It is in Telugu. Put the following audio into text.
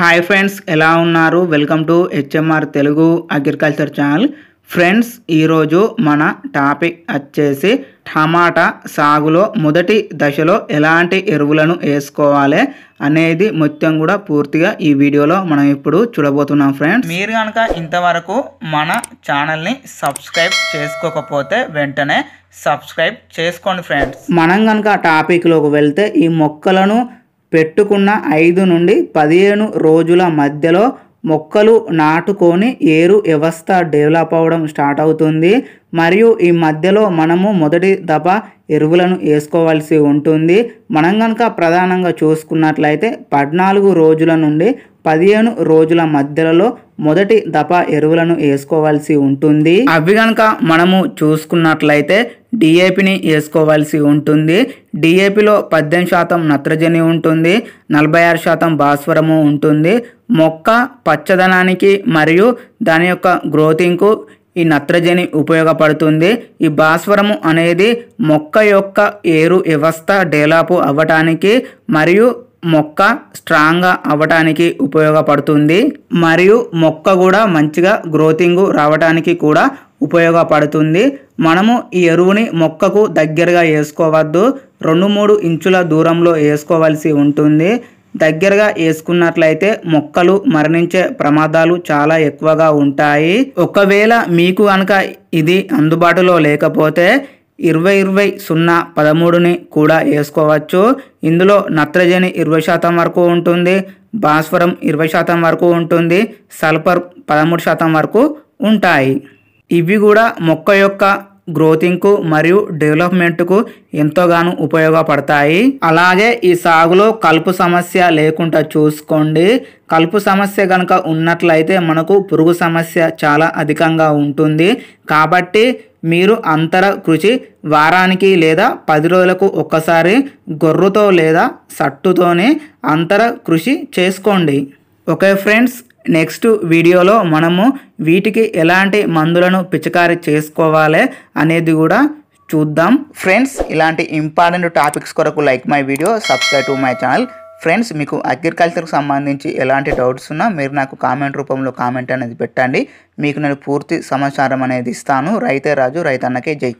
హాయ్ ఫ్రెండ్స్ ఎలా ఉన్నారు welcome to HMR Telugu agriculture channel friends ఈరోజు మన టాపిక్ వచ్చేసి టమాటా సాగులో మొదటి దశలో ఎలాంటి ఎరువులను వేసుకోవాలి అనేది మొత్తం కూడా పూర్తిగా ఈ వీడియోలో మనం ఇప్పుడు చూడబోతున్నాం ఫ్రెండ్స్ మీరు కనుక ఇంతవరకు మన ఛానల్ని సబ్స్క్రైబ్ చేసుకోకపోతే వెంటనే సబ్స్క్రైబ్ చేసుకోండి ఫ్రెండ్స్ మనం కనుక టాపిక్లోకి వెళ్తే ఈ మొక్కలను పెట్టుకున్న ఐదు నుండి పదిహేను రోజుల మధ్యలో మొక్కలు నాటుకొని ఏరు వ్యవస్థ డెవలప్ అవ్వడం స్టార్ట్ అవుతుంది మరియు ఈ మధ్యలో మనము మొదటి దఫ ఎరువులను వేసుకోవాల్సి ఉంటుంది మనం కనుక ప్రధానంగా చూసుకున్నట్లయితే పద్నాలుగు రోజుల నుండి పదిహేను రోజుల మధ్యలో మొదటి దఫ ఎరువులను వేసుకోవాల్సి ఉంటుంది అవి కనుక మనము చూసుకున్నట్లయితే డిఏపిని వేసుకోవాల్సి ఉంటుంది డిఏపిలో పద్దెనిమిది శాతం నత్రజని ఉంటుంది నలభై ఆరు శాతం భాస్వరము ఉంటుంది మొక్క పచ్చదనానికి మరియు దాని యొక్క గ్రోతింగ్కు ఈ నత్రజని ఉపయోగపడుతుంది ఈ భాస్వరము అనేది మొక్క యొక్క ఏరు వ్యవస్థ డెవలప్ అవ్వటానికి మరియు మొక్క స్ట్రాంగ్గా అవ్వటానికి ఉపయోగపడుతుంది మరియు మొక్క కూడా మంచిగా గ్రోతింగ్ రావడానికి కూడా ఉపయోగపడుతుంది మనము ఈ ఎరువుని మొక్కకు దగ్గరగా వేసుకోవద్దు రెండు మూడు ఇంచుల దూరంలో వేసుకోవాల్సి ఉంటుంది దగ్గరగా వేసుకున్నట్లయితే మొక్కలు మరణించే ప్రమాదాలు చాలా ఎక్కువగా ఉంటాయి ఒకవేళ మీకు కనుక ఇది అందుబాటులో లేకపోతే ఇరవై ఇరవై సున్నా పదమూడుని కూడా వేసుకోవచ్చు ఇందులో నత్రజని ఇరవై శాతం వరకు ఉంటుంది భాస్వరం ఇరవై శాతం వరకు ఉంటుంది సల్ఫర్ పదమూడు శాతం వరకు ఉంటాయి ఇవి కూడా మొక్క యొక్క గ్రోతింగ్కు మరియు డెవలప్మెంట్కు ఎంతోగాను ఉపయోగపడతాయి అలాగే ఈ సాగులో కలుపు సమస్య లేకుండా చూసుకోండి కలుపు సమస్య కనుక ఉన్నట్లయితే మనకు పురుగు సమస్య చాలా అధికంగా ఉంటుంది కాబట్టి మీరు అంతర కృషి వారానికి లేదా పది రోజులకు ఒక్కసారి గొర్రుతో లేదా సట్టుతోనే అంతర కృషి చేసుకోండి ఓకే ఫ్రెండ్స్ నెక్స్ట్ వీడియోలో మనము వీటికి ఎలాంటి మందులను పిచికారీ చేసుకోవాలి అనేది కూడా చూద్దాం ఫ్రెండ్స్ ఇలాంటి ఇంపార్టెంట్ టాపిక్స్ కొరకు like my video subscribe to my channel friends మీకు అగ్రికల్చర్కి సంబంధించి ఎలాంటి డౌట్స్ ఉన్నా మీరు నాకు కామెంట్ రూపంలో కామెంట్ అనేది పెట్టండి మీకు నేను పూర్తి సమాచారం అనేది ఇస్తాను రైతే రాజు రైతన్నకే జై